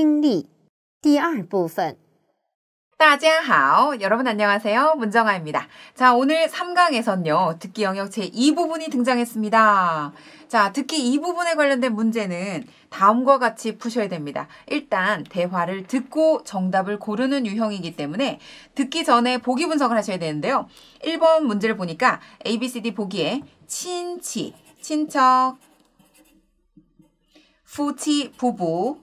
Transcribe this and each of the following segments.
听力第二部分。따자하 여러분 안녕하세요. 문정아입니다. 자, 오늘 3강에선요. 듣기 영역 제2부분이 등장했습니다. 자, 듣기 2부분에 관련된 문제는 다음과 같이 푸셔야 됩니다. 일단 대화를 듣고 정답을 고르는 유형이기 때문에 듣기 전에 보기 분석을 하셔야 되는데요. 1번 문제를 보니까 ABCD 보기에 친치, 친척, 후치, 부부,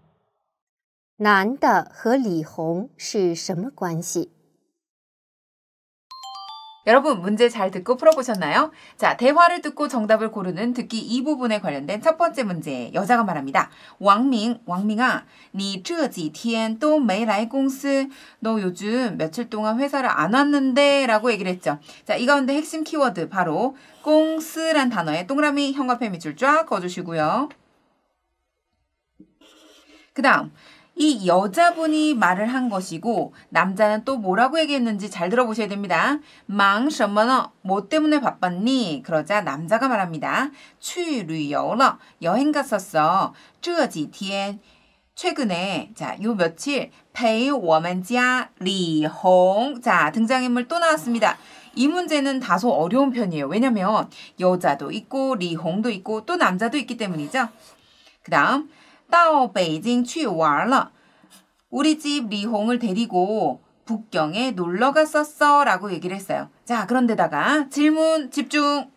男的和李红是什么关系？ 여러분 문제 잘 듣고 풀어보셨나요? 자, 대화를 듣고 정답을 고르는 듣기 이 부분에 관련된 첫 번째 문제. 여자가 말합니다. 왕밍, 왕밍아, 니这几天都没来公司너 요즘 며칠 동안 회사를 안 왔는데 라고 얘기를 했죠. 자, 이 가운데 핵심 키워드 바로 공스란 단어에 동그라미 형과 폐 밑줄 쫙 그어주시고요. 그 다음 이 여자분이 말을 한 것이고 남자는 또 뭐라고 얘기했는지 잘 들어보셔야 됩니다. 망什么呢? 뭐 때문에 바빴니? 그러자 남자가 말합니다. 去旅游了. 여행 갔었어. 这几天 최근에 자요 며칠 陪我们家李红자 등장인물 또 나왔습니다. 이 문제는 다소 어려운 편이에요. 왜냐면 여자도 있고 리홍도 있고 또 남자도 있기 때문이죠. 그 다음 到北京去玩了 우리 집 리홍을 데리고 북경에 놀러 갔었어 라고 얘기를 했어요. 자, 그런데다가 질문 집중!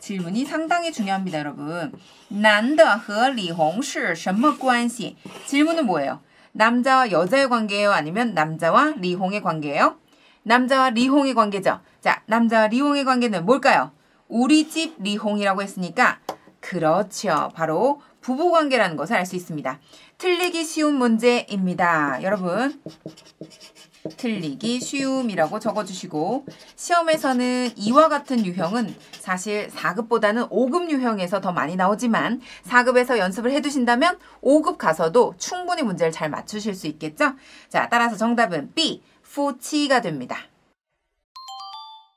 질문이 상당히 중요합니다, 여러분. 난더和 리홍是什么关系? 질문은 뭐예요? 남자와 여자의 관계예요? 아니면 남자와 리홍의 관계예요? 남자와 리홍의 관계죠. 자, 남자와 리홍의 관계는 뭘까요? 우리 집 리홍이라고 했으니까 그렇죠. 바로 부부 관계라는 것을 알 수 있습니다. 틀리기 쉬운 문제입니다. 여러분 틀리기 쉬움이라고 적어주시고 시험에서는 이와 같은 유형은 사실 4급보다는 5급 유형에서 더 많이 나오지만 4급에서 연습을 해두신다면 5급 가서도 충분히 문제를 잘 맞추실 수 있겠죠? 자, 따라서 정답은 B, 푸치가 됩니다.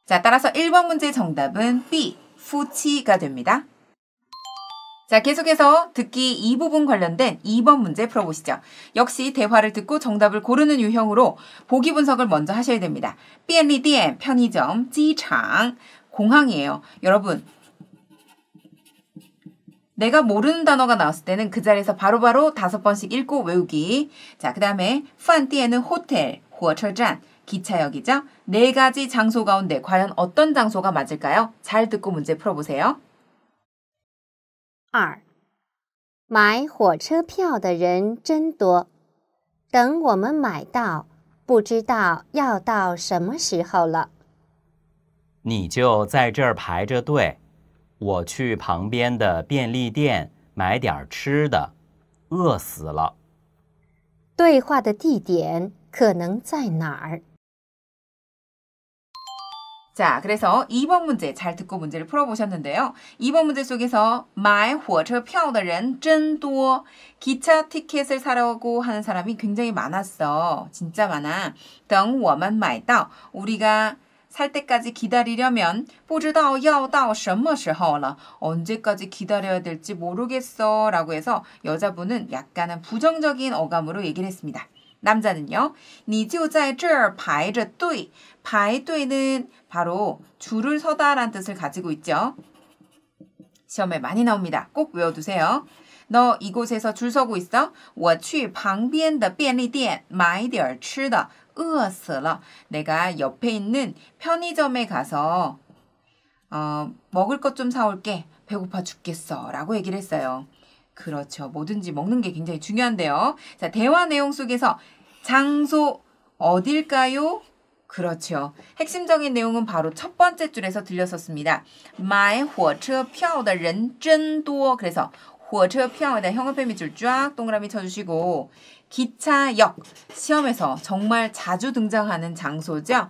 자, 따라서 1번 문제의 정답은 B, 푸치가 됩니다. 자, 계속해서 듣기 이 부분 관련된 2번 문제 풀어보시죠. 역시 대화를 듣고 정답을 고르는 유형으로 보기 분석을 먼저 하셔야 됩니다. 便利店, 편의점, 机场, 공항이에요. 여러분, 내가 모르는 단어가 나왔을 때는 그 자리에서 바로바로 다섯 번씩 읽고 외우기. 자, 그 다음에 饭店은 호텔, 火车站, 기차역이죠. 네 가지 장소 가운데 과연 어떤 장소가 맞을까요? 잘 듣고 문제 풀어보세요. 二，买火车票的人真多，等我们买到，不知道要到什么时候了。你就在这儿排着队，我去旁边的便利店买点吃的，饿死了。对话的地点可能在哪儿？ 자, 그래서 2번 문제 잘 듣고 문제를 풀어보셨는데요. 2번 문제 속에서 买火车票的人真多 기차 티켓을 사려고 하는 사람이 굉장히 많았어. 진짜 많아. 等我们买到 우리가 살 때까지 기다리려면 不知道要到什么时候了 언제까지 기다려야 될지 모르겠어 라고 해서 여자분은 약간은 부정적인 어감으로 얘기를 했습니다. 남자는요. 你就在这儿排着队. 排队는 바로 줄을 서다란 뜻을 가지고 있죠. 시험에 많이 나옵니다. 꼭 외워두세요. 너 이곳에서 줄 서고 있어? 我去旁边的便利店买点吃的饿死了. 내가 옆에 있는 편의점에 가서 어, 먹을 것 좀 사올게. 배고파 죽겠어. 라고 얘기를 했어요. 그렇죠. 뭐든지 먹는 게 굉장히 중요한데요. 자, 대화 내용 속에서 장소 어딜까요? 그렇죠. 핵심적인 내용은 바로 첫 번째 줄에서 들렸었습니다. My 火车票的人真多. 그래서 火车票에 형용표미 줄쫙 동그라미 쳐주시고 기차역 시험에서 정말 자주 등장하는 장소죠.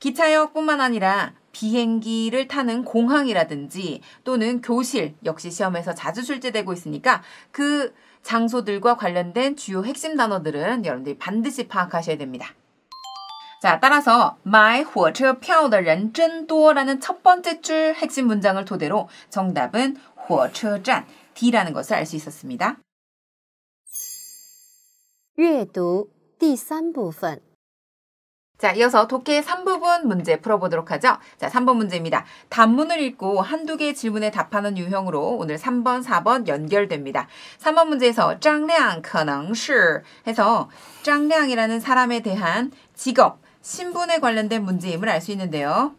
기차역뿐만 아니라 비행기를 타는 공항이라든지 또는 교실 역시 시험에서 자주 출제되고 있으니까 그 장소들과 관련된 주요 핵심 단어들은 여러분들이 반드시 파악하셔야 됩니다. 자, 따라서 买火车票的人真多라는 첫 번째 줄 핵심 문장을 토대로 정답은 火车站 D라는 것을 알 수 있었습니다. 阅读第三部分 자, 이어서 독해 3부분 문제 풀어보도록 하죠. 자, 3번 문제입니다. 단문을 읽고 한두 개의 질문에 답하는 유형으로 오늘 3번, 4번 연결됩니다. 3번 문제에서 짱량, 可能是 해서 짱량이라는 사람에 대한 직업, 신분에 관련된 문제임을 알 수 있는데요.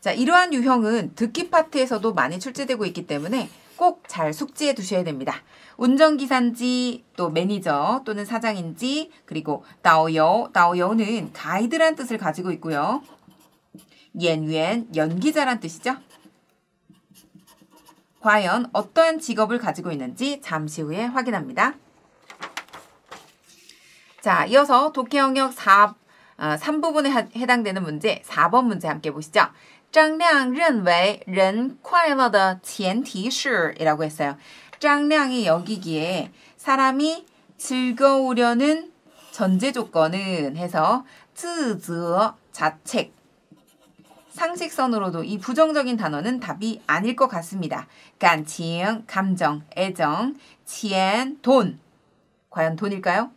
자, 이러한 유형은 듣기 파트에서도 많이 출제되고 있기 때문에 꼭잘 숙지해 두셔야 됩니다. 운전기사인지 또 매니저 또는 사장인지 그리고 다오여, 다오여는 가이드란 뜻을 가지고 있고요. 옌웬, 연기자란 뜻이죠. 과연 어떠한 직업을 가지고 있는지 잠시 후에 확인합니다. 자, 이어서 독해 영역 4, 어, 3부분에 해당되는 문제 4번 문제 함께 보시죠. 张亮认为人快乐的前提是 이라고 했어요. 짱량이 여기기에 사람이 즐거우려는 전제 조건은 해서 쯔즈 자책 상식선으로도 이 부정적인 단어는 답이 아닐 것 같습니다. 간칭, 감정, 애정, 지돈 과연 돈일까요?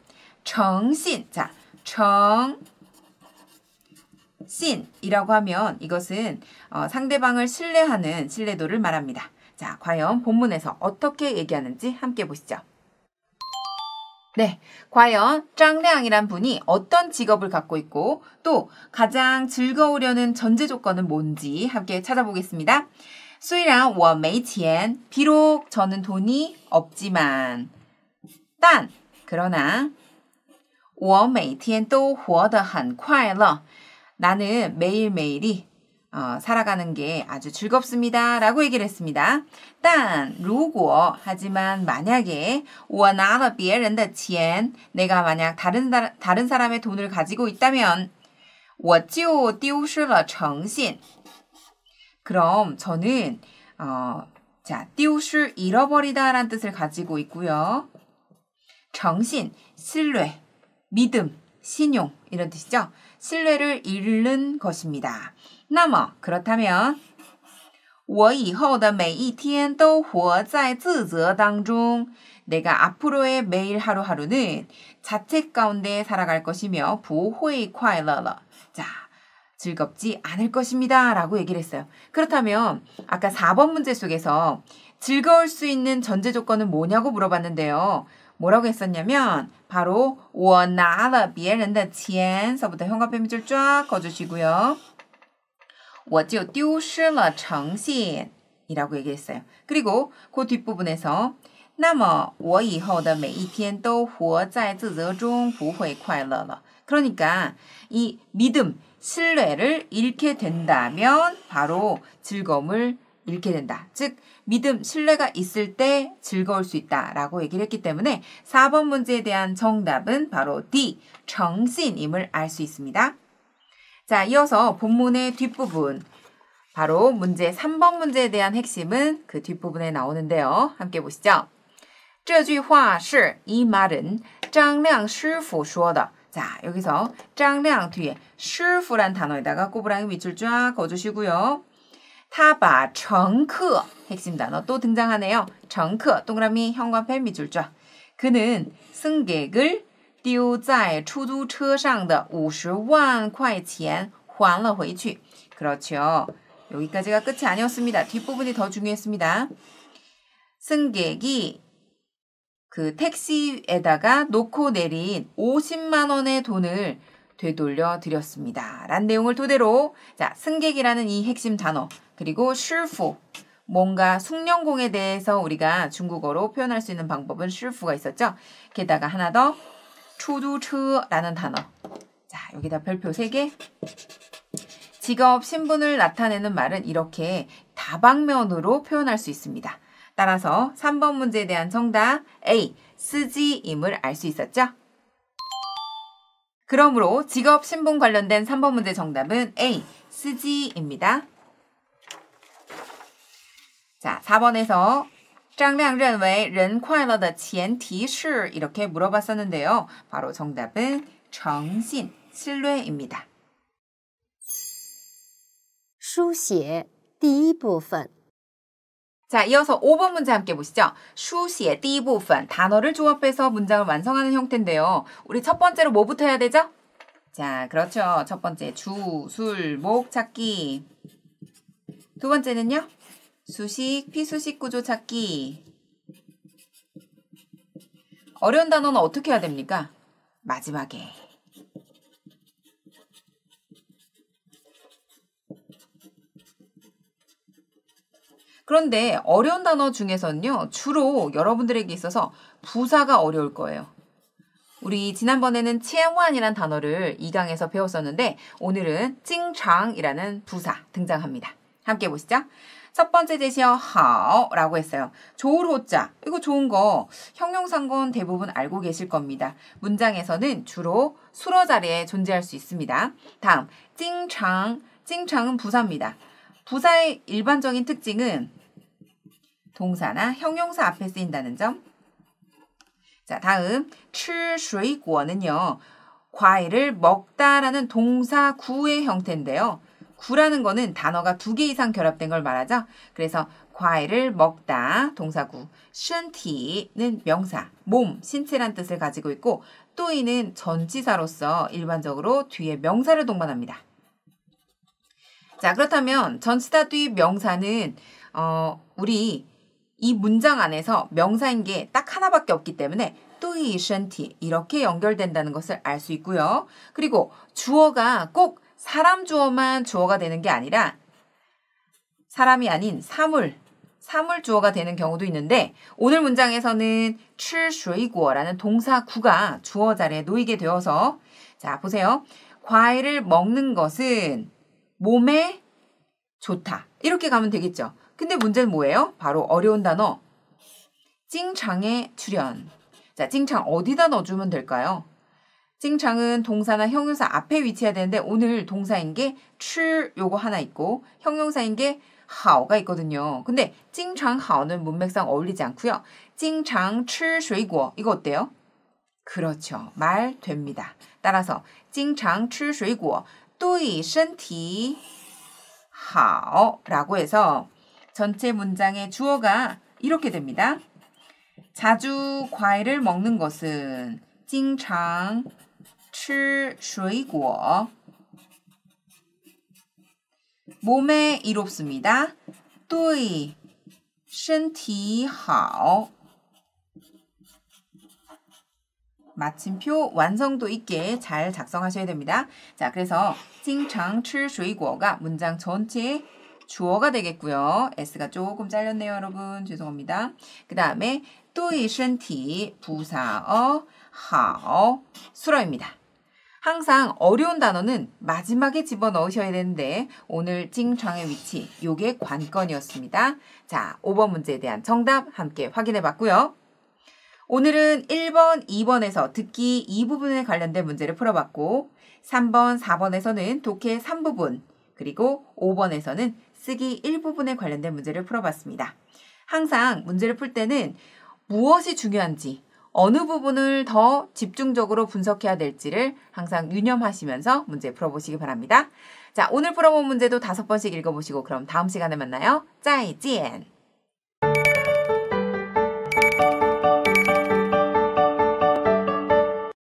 정신 자, 정 sin이라고 하면 이것은 어, 상대방을 신뢰하는 신뢰도를 말합니다. 자, 과연 본문에서 어떻게 얘기하는지 함께 보시죠. 네, 과연 짱량이란 분이 어떤 직업을 갖고 있고 또 가장 즐거우려는 전제 조건은 뭔지 함께 찾아보겠습니다. 수이랑 워메이티엔 비록 저는 돈이 없지만, 단, 그러나, 워메我每天都活得很快乐. 나는 매일매일이 어, 살아가는 게 아주 즐겁습니다. 라고 얘기를 했습니다. 딴, 如果, 하지만 만약에, 我拿了别人的钱, 내가 만약 다른, 다른 사람의 돈을 가지고 있다면, 我就丢失了诚信. 그럼 저는, 어, 자, 丢失, 잃어버리다 라는 뜻을 가지고 있고요. 정신, 신뢰, 믿음, 신용, 이런 뜻이죠. 신뢰를 잃는 것입니다. 那么 그렇다면 我以后的每一天都活在自责当中. 내가 앞으로의 매일 하루하루는 자책 가운데 살아갈 것이며 부호快乐了. 자, 즐겁지 않을 것입니다. 라고 얘기를 했어요. 그렇다면 아까 4번 문제 속에서 즐거울 수 있는 전제 조건은 뭐냐고 물어봤는데요. 뭐라고 했었냐면 바로 我拿了别人的钱서부터 현관표미줄 쫙 거주시고요. 我就丢失了诚信이라고 얘기했어요. 그리고 그 뒷부분에서 那么我以后的每一天都活在自责中不会快乐了 그러니까 이 믿음, 신뢰를 잃게 된다면 바로 즐거움을 잃게 된다. 즉 믿음, 신뢰가 있을 때 즐거울 수 있다라고 얘기를 했기 때문에 4번 문제에 대한 정답은 바로 D, 정신임을 알 수 있습니다. 자, 이어서 본문의 뒷부분 바로 문제 3번 문제에 대한 핵심은 그 뒷부분에 나오는데요. 함께 보시죠. 这句话是이 말은 장량 师傅说的。 자, 여기서 장량 뒤에 师傅란 단어에다가 꼬부랑이 밑줄 쫙 거주시고요. 타바 정크 핵심 단어 또 등장하네요. 정크 동그라미 현관펜 밑줄 쫙. 그는 승객을 띄우 丢在出租车上的50万块钱还了回去. 그렇죠. 여기까지가 끝이 아니었습니다. 뒷부분이 더 중요했습니다. 승객이 그 택시에다가 놓고 내린 50만 원의 돈을 되돌려 드렸습니다. 라는 내용을 토대로 자, 승객이라는 이 핵심 단어 그리고 실프 뭔가 숙련공에 대해서 우리가 중국어로 표현할 수 있는 방법은 실프가 있었죠. 게다가 하나 더 추두처라는 단어. 자, 여기다 별표 3개. 직업, 신분을 나타내는 말은 이렇게 다방면으로 표현할 수 있습니다. 따라서 3번 문제에 대한 정답 A. 쓰지임을 알 수 있었죠? 그러므로 직업, 신분 관련된 3번 문제 정답은 A. 쓰지입니다. 자, 4번에서 짱량 认为人快乐的前提是 이렇게 물어봤었는데요. 바로 정답은 정신, 신뢰입니다. 书写第一部分 자, 이어서 5번 문제 함께 보시죠. 수시의 第一部分 단어를 조합해서 문장을 완성하는 형태인데요. 우리 첫 번째로 뭐부터 해야 되죠? 자, 그렇죠. 첫 번째 주, 술, 목 찾기. 두 번째는요? 수식, 피수식 구조 찾기. 어려운 단어는 어떻게 해야 됩니까? 마지막에. 그런데 어려운 단어 중에서는요, 주로 여러분들에게 있어서 부사가 어려울 거예요. 우리 지난번에는 치안환이란 단어를 2강에서 배웠었는데, 오늘은 찡장이라는 부사 등장합니다. 함께 보시죠. 첫 번째 제시어 h o 라고 했어요. 좋을 호자 이거 좋은 거형용사건 대부분 알고 계실 겁니다. 문장에서는 주로 수러 자리에 존재할 수 있습니다. 다음 찡창 찡창은 부사입니다. 부사의 일반적인 특징은 동사나 형용사 앞에 쓰인다는 점. 자 다음 吃水果는요. 과일을 먹다라는 동사 구의 형태인데요. 구라는 거는 단어가 두 개 이상 결합된 걸 말하죠. 그래서 과일을 먹다 동사구, 슌티는 명사, 몸, 신체란 뜻을 가지고 있고 또이는 전치사로서 일반적으로 뒤에 명사를 동반합니다. 자 그렇다면 전치사 뒤 명사는 어, 우리 이 문장 안에서 명사인 게 딱 하나밖에 없기 때문에 또이 슌티 이렇게 연결된다는 것을 알 수 있고요. 그리고 주어가 꼭 사람 주어만 주어가 되는 게 아니라 사람이 아닌 사물, 사물 주어가 되는 경우도 있는데 오늘 문장에서는 출수이구어라는 동사 구가 주어 자리에 놓이게 되어서 자 보세요. 과일을 먹는 것은 몸에 좋다. 이렇게 가면 되겠죠. 근데 문제는 뭐예요? 바로 어려운 단어 찡창에출연 자, 찡창 어디다 넣어주면 될까요? 찡창은 동사나 형용사 앞에 위치해야 되는데 오늘 동사인 게출 요거 하나 있고 형용사인 게 하오가 있거든요. 근데 찡창 하오는 문맥상 어울리지 않고요. 찡창 출水果 이거 어때요? 그렇죠. 말 됩니다. 따라서 찡창 출水果 이身体하오라고 해서 전체 문장의 주어가 이렇게 됩니다. 자주 과일을 먹는 것은 찡창 吃水果. 몸에 이롭습니다. 对,身体好. 마침표 완성도 있게 잘 작성하셔야 됩니다. 자, 그래서 经常吃水果가 문장 전체의 주어가 되겠고요. S가 조금 잘렸네요, 여러분. 죄송합니다. 그 다음에 또이身体 부사어 好 수러입니다. 항상 어려운 단어는 마지막에 집어넣으셔야 되는데 오늘 찡창의 위치 요게 관건이었습니다. 자, 5번 문제에 대한 정답 함께 확인해 봤고요. 오늘은 1번, 2번에서 듣기 이부분에 관련된 문제를 풀어봤고 3번, 4번에서는 독해 3부분 그리고 5번에서는 쓰기 1부분에 관련된 문제를 풀어봤습니다. 항상 문제를 풀 때는 무엇이 중요한지 어느 부분을 더 집중적으로 분석해야 될지를 항상 유념하시면서 문제 풀어보시기 바랍니다. 자, 오늘 풀어본 문제도 다섯 번씩 읽어보시고 그럼 다음 시간에 만나요. 짜이지엔!